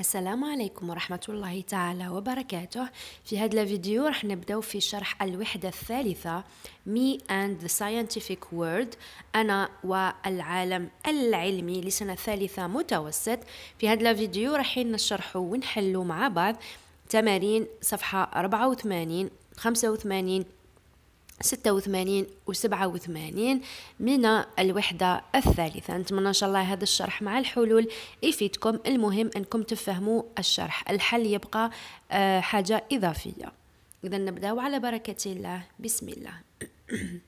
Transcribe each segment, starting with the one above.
السلام عليكم ورحمة الله تعالى وبركاته في هذا الفيديو رح نبدأ في شرح الوحدة الثالثة Me and the Scientific World أنا والعالم العلمي لسنة ثالثة متوسط في هذا الفيديو رح نشرح ونحل مع بعض تمارين صفحة 84 85 ستة وثمانين وسبعة وثمانين من الوحدة الثالثة نتمنى إن شاء الله هذا الشرح مع الحلول يفيدكم المهم أنكم تفهموا الشرح الحل يبقى آه، حاجة إضافية إذا نبدأ على بركة الله بسم الله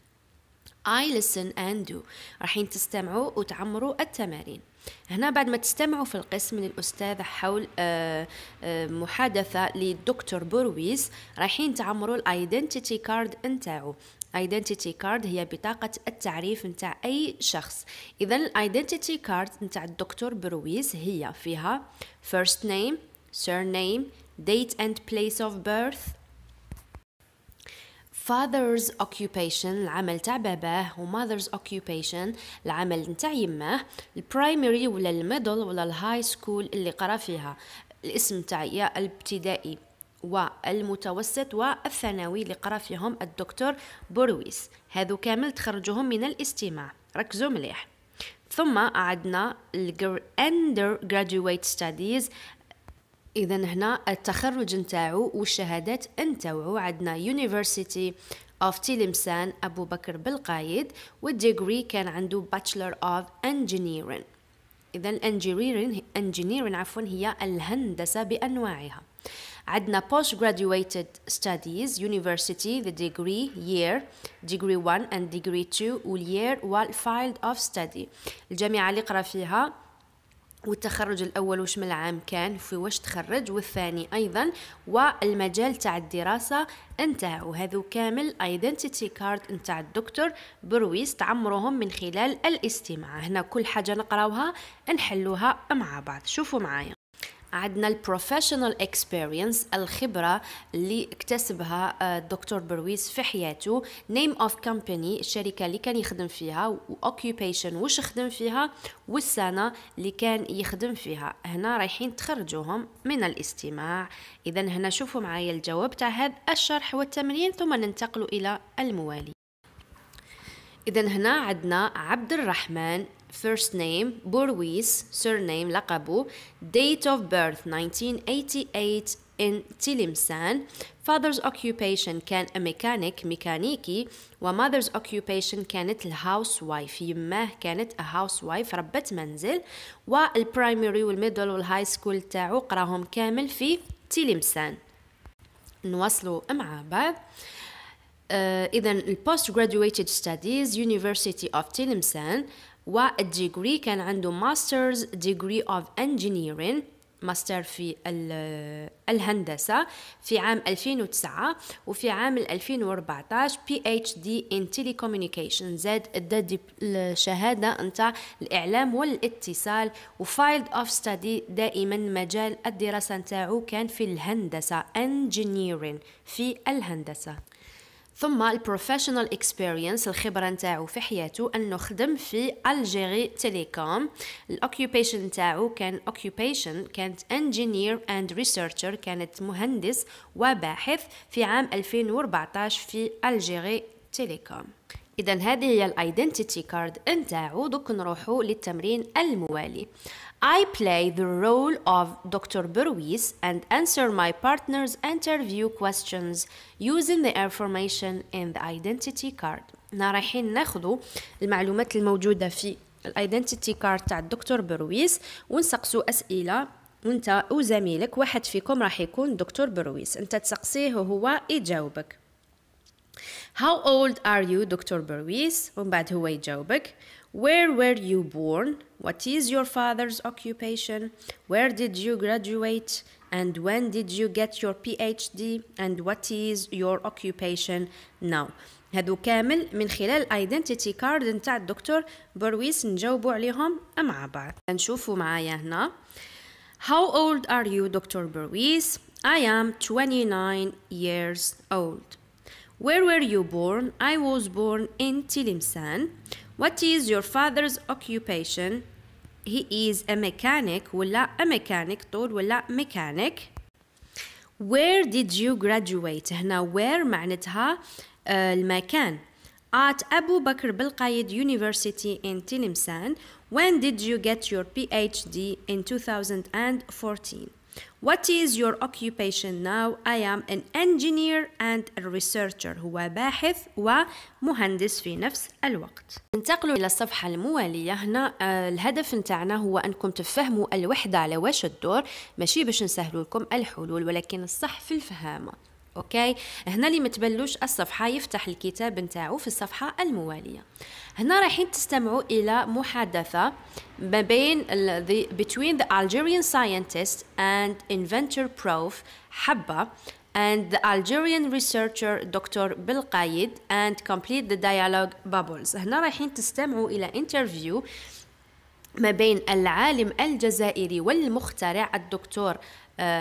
I listen and do راح تستمعوا وتعمروا التمارين هنا بعد ما تستمعوا في القسم من الأستاذة حول آه، آه، محادثة للدكتور بورويز رايحين تعمروا الايدنتيتي كارد نتاعو ايدنتيتي كارد هي بطاقة التعريف نتاع أي شخص إذا الايدنتيتي كارد نتاع الدكتور برويز هي فيها first name surname date and place of birth father's occupation العمل تاع باباه و mother's occupation العمل نتاع يماه البرايمري ولا الميدل ولا الهاي سكول اللي قرا فيها الاسم تاع يا الابتدائي والمتوسط والثانوي اللي قرا فيهم الدكتور بورويس هذو كامل تخرجوهم من الاستماع ركزوا مليح ثم عدنا ال Under Graduate Studies اذا هنا التخرج نتاعو والشهادات نتاعو عندنا يونيفرسيتي اوف تيلمسان ابو بكر بالقايد والديجري كان عنده باتشلر اوف انجينيرين اذا الانجينيرين عفوا هي الهندسه بانواعها عندنا post graduated studies university the degree year degree 1 and degree 2 والyear والفايلد of study الجامعه اللي قرا فيها والتخرج الاول واش من العام كان في واش تخرج والثاني ايضا والمجال تاع الدراسه انتهى وهذا كامل ايدنتيتي كارد نتاع الدكتور برويس تعمروهم من خلال الاستماع هنا كل حاجه نقراوها نحلوها مع بعض شوفوا معايا عندنا البروفيشنال اكسبيرينس الخبره اللي اكتسبها آه، الدكتور برويس في حياته نيم اوف كومباني الشركه اللي كان يخدم فيها اوكيبيشن واش خدم فيها والسنه اللي كان يخدم فيها هنا رايحين تخرجوهم من الاستماع اذا هنا شوفوا معايا الجواب تاع هذا الشرح والتمرين ثم ننتقل الى الموالي إذا هنا عندنا عبد الرحمن first name بورويس surname لقبه date of birth 1988 in تلمسان father's occupation كان a mechanic ميكانيكي و mother's occupation كانت الهاوس وايف يماه كانت a housewife ربة منزل والبرايمري والميدل والهاي سكول تاعو قراهم كامل في تلمسان نواصلوا مع بعض Uh, إذا البوست graduated studies University of تلمسان والديجري كان عنده ماسترز ديجري اوف انجينيرين ماستر في الهندسة في عام 2009 وفي عام 2014 بي اتش دي ان تيليكوميونيكيشن زاد ادى الشهادة نتاع الاعلام والاتصال وفايلد اوف ستادي دائما مجال الدراسة نتاعو كان في الهندسة انجينيرين في الهندسة ثم البروفيشنال اكسبيرينس الخبره نتاعو في حياته انه خدم في الجيري تيليكوم الاوكيوبيشن نتاعو كان اوكيوبيشن كانت انجينير اند ريسيرشر كانت مهندس وباحث في عام 2014 في الجيري تيليكوم اذا هذه هي الايدنتيتي كارد نتاعو دوك نروحو للتمرين الموالي I play the role of Dr. Berwis and answer my partner's interview questions using the information in the identity card. احنا رايحين ناخذوا المعلومات الموجوده في الايدنتيتي كارد تاع الدكتور برويس ونسقسوا اسئله وانت وزميلك واحد فيكم راح يكون دكتور برويس انت تسقسيه وهو يجاوبك How old are you دكتور برويس ومن بعد هو يجاوبك Where were you born? What is your father's occupation? Where did you graduate? And when did you get your PhD? And what is your occupation now? هادو كامل من خلال ايدنتيتي كارد نتاع الدكتور برويس نجاوبوا عليهم مع بعض نشوفوا معايا هنا How old are you Dr. Berwis? I am 29 years old. Where were you born? I was born in Tilimsan. What is your father's occupation? He is a mechanic ولا a mechanic طول ولا mechanic Where did you graduate? هنا where معناتها المكان eh, at Abu Bakr Balqayed University in Tinimsan. When did you get your PhD in 2014? What is your occupation now? I am an engineer and a researcher هو باحث ومهندس في نفس الوقت ننتقلوا إلى الصفحة الموالية هنا آه، الهدف نتاعنا هو أنكم تفهموا الوحدة على واش الدور ماشي باش نسهلوا لكم الحلول ولكن الصح في الفهامة اوكي هنا اللي متبلوش الصفحه يفتح الكتاب نتاعو في الصفحه المواليه هنا رايحين تستمعوا الى محادثه ما بين the, between the Algerian scientist and inventor prof حبه and the Algerian researcher دكتور بالقايد and complete the dialogue bubbles هنا رايحين تستمعوا إلى انترفيو ما بين العالم الجزائري والمخترع الدكتور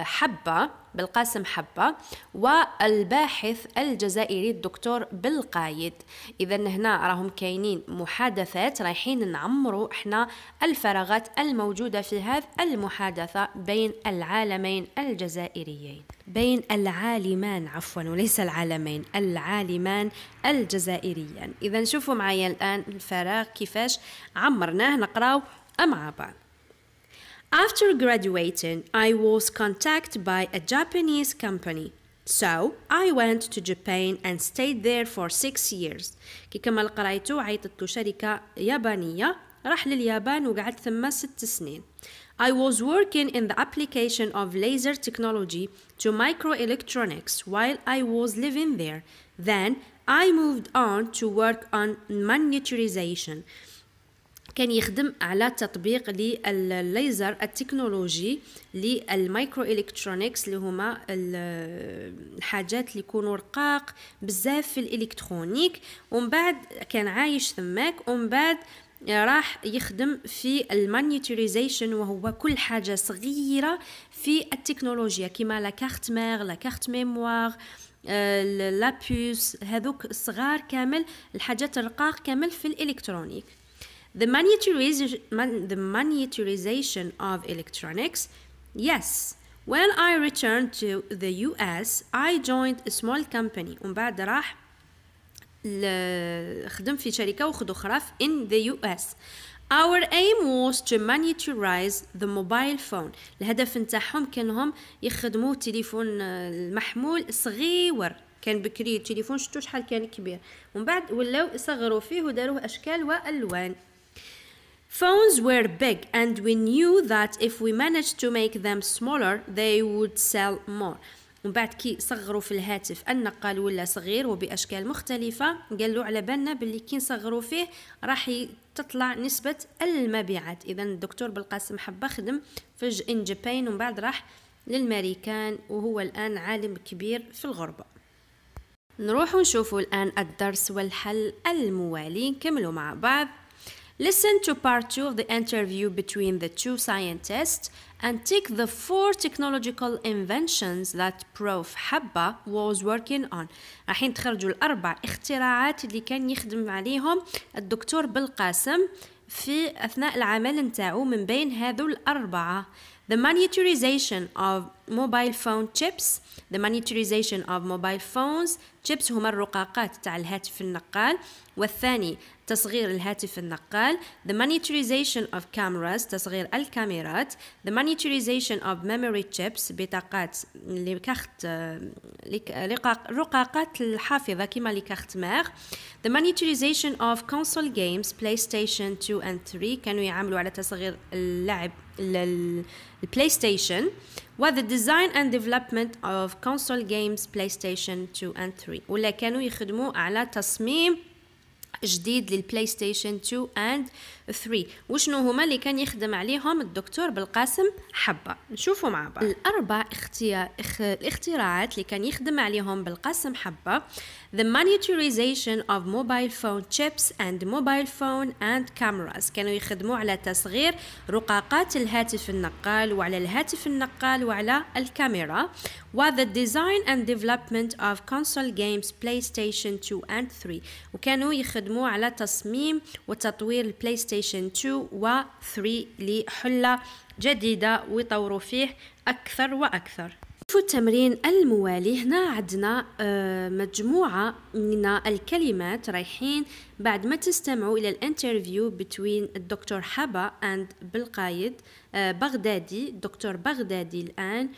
حبة بالقاسم حبة والباحث الجزائري الدكتور بالقايد إذا هنا راهم كاينين محادثات رايحين نعمروا احنا الفراغات الموجودة في هذه المحادثة بين العالمين الجزائريين بين العالمان عفوا وليس العالمين العالمان الجزائريين إذا شوفوا معي الآن الفراغ كيفاش عمرناه نقراو مع بعض After graduating, I was contacted by a Japanese company. So, I went to Japan and stayed there for six years. كي كمل قرايتو عيطت له شركة يابانية راح لليابان وقعدت ثم ست سنين. I was working in the application of laser technology to microelectronics while I was living there. Then I moved on to work on miniaturization. كان يخدم على تطبيق للليزر التكنولوجي للمايكرو الكترونيكس اللي هما الحاجات اللي يكونوا رقاق بزاف في الالكترونيك ومن بعد كان عايش ثماك ومن بعد راح يخدم في المانيتوريزيشن وهو كل حاجة صغيرة في التكنولوجيا كما لا كارت مير لا كارت ميموار لابوس هذوك الصغار كامل الحاجات الرقاق كامل في الالكترونيك The, man, the miniaturization of electronics? Yes. When I returned to the US, I joined a small company. ومن بعد راح خدم في شركة وخد أخرى in the US. Our aim was to miniaturize the mobile phone. الهدف نتاعهم كانهم يخدموا تليفون آه، المحمول صغير كان بكري التليفون شتو شحال كان كبير ومن بعد ولاو صغروا فيه وداروه اشكال والوان Phones were big, and we knew that if we managed to make them smaller, they would sell more. ومن بعد كي صغروا في الهاتف النقال ولا صغير وباشكال مختلفه قالوا على بالنا باللي كي نصغروا فيه راح تطلع نسبه المبيعات اذا الدكتور بالقاسم حبه خدم في ان جابين ومن بعد راح للماريكان وهو الان عالم كبير في الغربه نروح نشوفوا الان الدرس والحل الموالي نكملوا مع بعض Listen to part two of the interview between the two scientists and take the four technological inventions that Prof Habba was working on. راح تخرجوا الأربع اختراعات اللي كان يخدم عليهم الدكتور بالقاسم في أثناء العمل نتاعو من بين هذو الأربعة the miniaturization of mobile phone chips the miniaturization of mobile phones chips هما الرقاقات تاع الهاتف النقال والثاني تصغير الهاتف النقال the miniaturization of cameras تصغير الكاميرات the miniaturization of memory chips بطاقات لكارت رقاقات الحافظة كما لكارت ميغ the miniaturization of console games PlayStation 2 and 3 كانوا يعملوا على تصغير اللعب البلاي ستيشن و the design and development of console games PlayStation 2 and 3 ولا كانوا يخدموا على تصميم جديد للبلاي ستيشن 2 اند 3 وشنو هما اللي كان يخدم عليهم الدكتور بالقاسم حبه نشوفوا مع بعض الاربع اختيار اخ... الاختراعات اللي كان يخدم عليهم بالقاسم حبه the miniaturization of mobile phone chips and mobile phone and cameras كانوا يخدموا على تصغير رقاقات الهاتف النقال وعلى الهاتف النقال وعلى الكاميرا و the design and development of console games PlayStation 2 and 3 وكانوا يخدموا خدموا على تصميم وتطوير البلاي ستيشن 2 و 3 لحلة جديدة ويطوروا فيه أكثر وأكثر في التمرين الموالي هنا عندنا آه، مجموعة من الكلمات رايحين بعد ما تستمعوا إلى الانترفيو بين الدكتور حبا أند بالقايد آه، بغدادي دكتور بغدادي الآن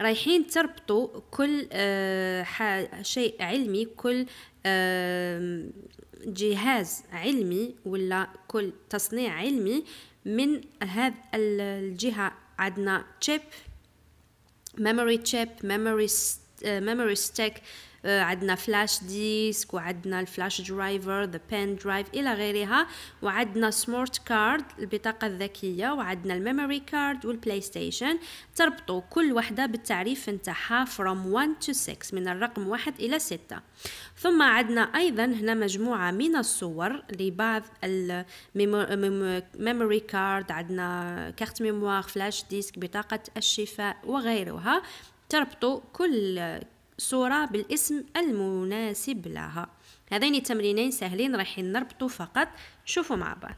رايحين تربطوا كل آه، شيء علمي كل جهاز علمي ولا كل تصنيع علمي من هذا الجهة عندنا تشيب ميموري تشيب memory ميموري ستيك آه، آه، عندنا فلاش ديسك وعندنا الفلاش درايفر ذا بين درايف الى غيرها وعندنا سمارت كارد البطاقه الذكيه وعندنا الميموري كارد والبلاي ستيشن تربطوا كل وحده بالتعريف نتاعها فروم 1 تو 6 من الرقم 1 الى 6 ثم عندنا ايضا هنا مجموعه من الصور لبعض الميموري كارد عندنا كارت ميموار فلاش ديسك بطاقه الشفاء وغيرها تربطوا كل صورة بالاسم المناسب لها هذين التمرينين سهلين رايحين نربطو فقط شوفوا مع بعض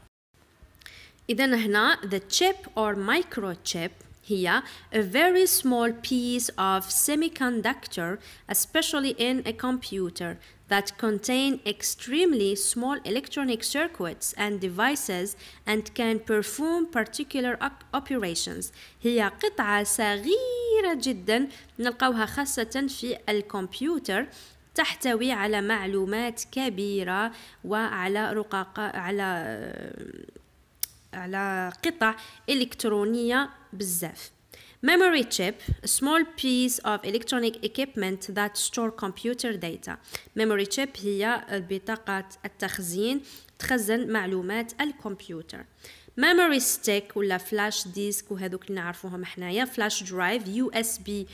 اذا هنا the chip or microchip هي a very small piece of semiconductor especially in a computer that contain extremely small electronic circuits and devices and can perform particular operations هي قطعة صغيرة جدا نلقاوها خاصة في الكمبيوتر تحتوي على معلومات كبيرة وعلى رقاق على على قطع إلكترونية بزاف memory chip a small piece of electronic equipment that store computer data memory chip هي بطاقة التخزين تخزن معلومات الكمبيوتر ميموري ستيك ولا فلاش ديسك وهذوك اللي نعرفوهم حنايا فلاش درايف يو اس بي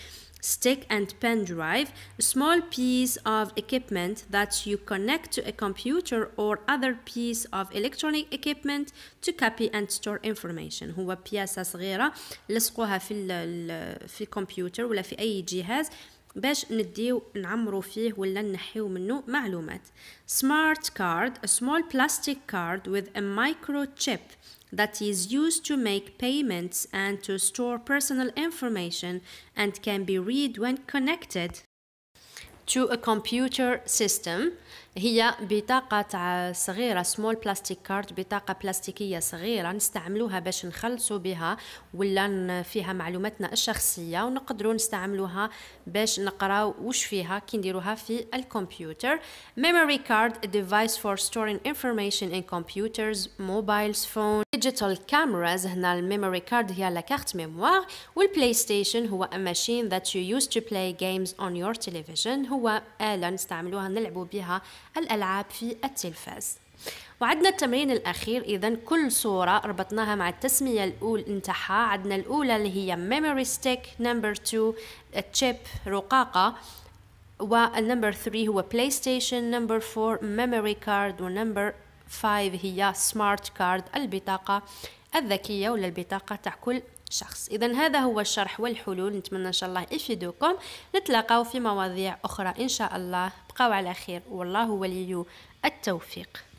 stick and pen drive, a small piece of equipment that you connect to a computer or other piece of electronic equipment to copy and store information. هو بياسة صغيرة لصقوها في الـ في الكمبيوتر ولا في أي جهاز باش نديو نعمرو فيه ولا نحيو منه معلومات smart card a small plastic card with a microchip that is used to make payments and to store personal information and can be read when connected to a computer system هي بطاقة صغيرة سمول بلاستيك كارد بطاقة بلاستيكية صغيرة نستعملوها باش نخلصوا بها ولا فيها معلوماتنا الشخصية ونقدروا نستعملوها باش نقراو وش فيها كي نديروها في الكمبيوتر memory card a device for storing information in computers mobiles ديجيتال digital cameras هنا الميموري كارد هي لا كارت ميموار والبلاي ستيشن هو a machine that you use to play games on your television هو آلة نستعملوها نلعبوا بها الألعاب في التلفاز وعدنا التمرين الأخير إذا كل صورة ربطناها مع التسمية الأولى نتاعها عدنا الأولى اللي هي memory stick number two chip رقاقة والنمبر 3 هو بلاي ستيشن نمبر 4 ميموري كارد ونمبر 5 هي سمارت كارد البطاقة الذكية ولا البطاقة تاع كل شخص إذا هذا هو الشرح والحلول نتمنى إن شاء الله يفيدوكم نتلاقاو في مواضيع أخرى إن شاء الله تبقاو على خير والله ولي التوفيق